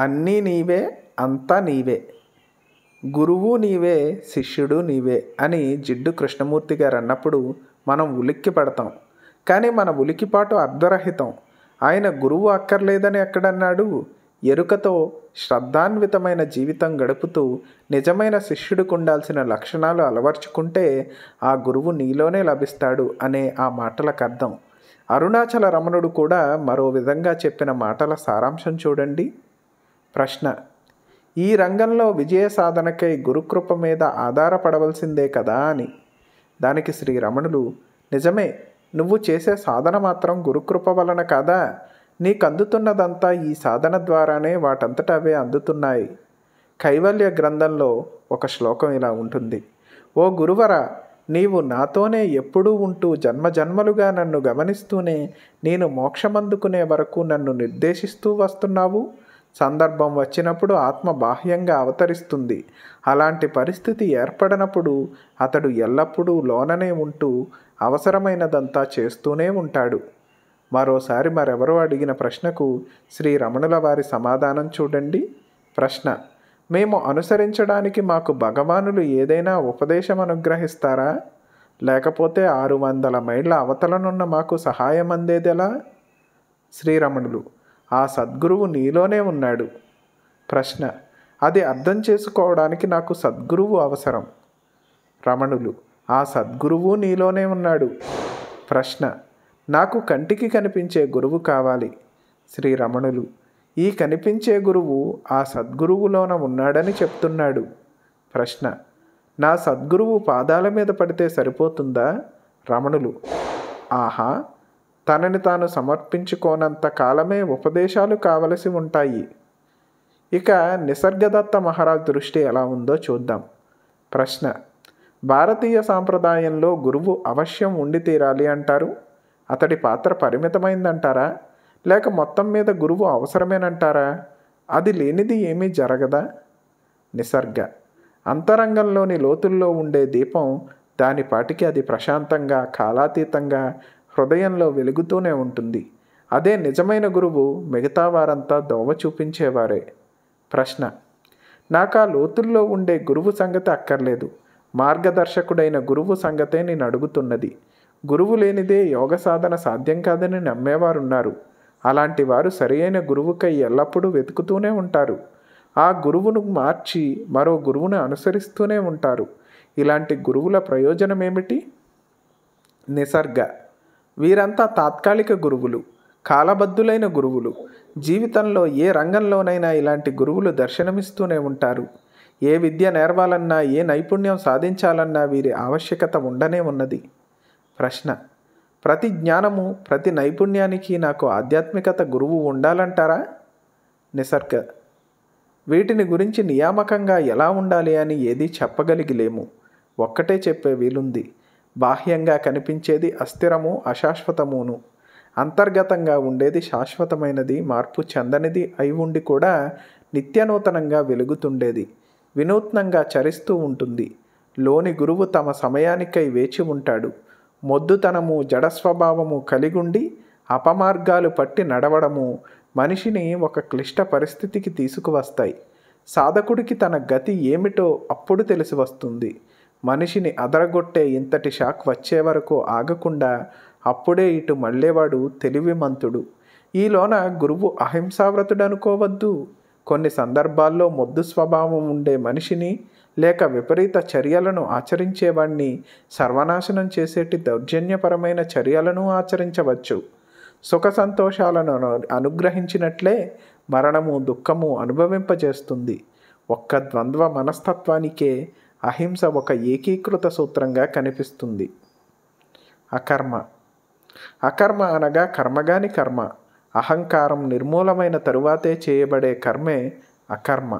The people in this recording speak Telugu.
అన్నీ నీవే అంతా నీవే గురువు నీవే శిష్యుడు నీవే అని జిడ్డు కృష్ణమూర్తి గారు అన్నప్పుడు మనం ఉలిక్కి పడతాం కానీ మన ఉలికిపాటు అర్ధరహితం ఆయన గురువు అక్కర్లేదని ఎక్కడన్నాడు ఎరుకతో శ్రద్ధాన్వితమైన జీవితం గడుపుతూ నిజమైన శిష్యుడికి ఉండాల్సిన లక్షణాలు అలవర్చుకుంటే ఆ గురువు నీలోనే లభిస్తాడు అనే ఆ మాటలకు అర్థం అరుణాచల రమణుడు కూడా మరో విధంగా చెప్పిన మాటల సారాంశం చూడండి ప్రశ్న ఈ రంగంలో విజయ సాధనకై గురుకృప మీద ఆధారపడవలసిందే కదా అని దానికి శ్రీ రమణులు నిజమే నువ్వు చేసే సాధన మాత్రం గురుకృప వలన కాదా నీకు అందుతున్నదంతా ఈ సాధన ద్వారానే వాటంతట అవే అందుతున్నాయి కైవల్య గ్రంథంలో ఒక శ్లోకం ఇలా ఉంటుంది ఓ గురువర నీవు నాతోనే ఎప్పుడూ ఉంటూ జన్మజన్మలుగా నన్ను గమనిస్తూనే నేను మోక్షమందుకునే వరకు నన్ను నిర్దేశిస్తూ వస్తున్నావు సందర్భం వచ్చినప్పుడు ఆత్మ బాహ్యంగా అవతరిస్తుంది అలాంటి పరిస్థితి ఏర్పడినప్పుడు అతడు ఎల్లప్పుడూ లోననే ఉంటూ అవసరమైనదంతా చేస్తూనే ఉంటాడు మరోసారి మరెవరో అడిగిన ప్రశ్నకు శ్రీ రమణుల వారి సమాధానం చూడండి ప్రశ్న మేము అనుసరించడానికి మాకు భగవానులు ఏదైనా ఉపదేశం అనుగ్రహిస్తారా లేకపోతే ఆరు వందల మైళ్ళ అవతలనున్న మాకు సహాయం అందేదెలా శ్రీరమణులు ఆ సద్గురువు నీలోనే ఉన్నాడు ప్రశ్న అది అర్థం చేసుకోవడానికి నాకు సద్గురువు అవసరం రమణులు ఆ సద్గురువు నీలోనే ఉన్నాడు ప్రశ్న నాకు కంటికి కనిపించే గురువు కావాలి శ్రీ రమణులు ఈ కనిపించే గురువు ఆ సద్గురువులోన ఉన్నాడని చెప్తున్నాడు ప్రశ్న నా సద్గురువు పాదాల మీద పడితే సరిపోతుందా రమణులు ఆహా తనని తాను సమర్పించుకోనంత కాలమే ఉపదేశాలు కావలసి ఉంటాయి ఇక నిసర్గదత్త మహారాజ్ దృష్టి ఎలా ఉందో చూద్దాం ప్రశ్న భారతీయ సాంప్రదాయంలో గురువు అవశ్యం ఉండి తీరాలి అంటారు అతడి పాత్ర పరిమితమైందంటారా లేక మొత్తం మీద గురువు అవసరమేనంటారా అది లేనిది ఏమీ జరగదా నిసర్గ అంతరంగంలోని లోతుల్లో ఉండే దీపం దానిపాటికి అది ప్రశాంతంగా కాలాతీతంగా హృదయంలో వెలుగుతూనే ఉంటుంది అదే నిజమైన గురువు మిగతా వారంతా దోమ చూపించేవారే ప్రశ్న నాకు ఆ లోతుల్లో ఉండే గురువు సంగతి అక్కర్లేదు మార్గదర్శకుడైన గురువు సంగతే నేను అడుగుతున్నది గురువు లేనిదే యోగ సాధన సాధ్యం కాదని నమ్మేవారున్నారు అలాంటి వారు సరియైన గురువుకై ఎల్లప్పుడూ వెతుకుతూనే ఉంటారు ఆ గురువును మార్చి మరో గురువును అనుసరిస్తూనే ఉంటారు ఇలాంటి గురువుల ప్రయోజనమేమిటి నిసర్గ వీరంతా తాత్కాలిక గురువులు కాలబద్ధులైన గురువులు జీవితంలో ఏ రంగంలోనైనా ఇలాంటి గురువులు దర్శనమిస్తూనే ఉంటారు ఏ విద్య నేర్వాలన్నా ఏ నైపుణ్యం సాధించాలన్నా వీరి ఆవశ్యకత ఉండనే ఉన్నది ప్రశ్న ప్రతి జ్ఞానము ప్రతి నైపుణ్యానికి నాకు ఆధ్యాత్మికత గురువు ఉండాలంటారా నిసర్గ వీటిని గురించి నియామకంగా ఎలా ఉండాలి అని ఏదీ చెప్పగలిగిలేము ఒక్కటే చెప్పే వీలుంది బాహ్యంగా కనిపించేది అస్థిరము అశాశ్వతమును అంతర్గతంగా ఉండేది శాశ్వతమైనది మార్పు చెందనిది అయి ఉండి కూడా నిత్యనూతనంగా వెలుగుతుండేది వినూత్నంగా చరిస్తూ ఉంటుంది లోని గురువు తమ సమయానికై వేచి ఉంటాడు మొద్దుతనము జడస్వభావము కలిగుండి అపమార్గాలు పట్టి నడవడము మనిషిని ఒక క్లిష్ట పరిస్థితికి తీసుకువస్తాయి సాధకుడికి తన గతి ఏమిటో అప్పుడు తెలిసి వస్తుంది మనిషిని అదరగొట్టే ఇంతటి షాక్ వచ్చే వరకు ఆగకుండా అప్పుడే ఇటు మళ్ళేవాడు తెలివిమంతుడు ఈలోన గురువు అహింసావ్రతుడనుకోవద్దు కొన్ని సందర్భాల్లో మొద్దు స్వభావం ఉండే మనిషిని లేక విపరీత చర్యలను ఆచరించేవాణ్ణి సర్వనాశనం చేసేటి దౌర్జన్యపరమైన చర్యలను ఆచరించవచ్చు సుఖ సంతోషాలను అనుగ్రహించినట్లే మరణము దుఃఖము అనుభవింపజేస్తుంది ఒక్క ద్వంద్వ మనస్తత్వానికే అహింస ఒక ఏకీకృత సూత్రంగా కనిపిస్తుంది అకర్మ అకర్మ అనగా కర్మగాని కర్మ అహంకారం నిర్మూలమైన తరువాతే చేయబడే కర్మే అకర్మ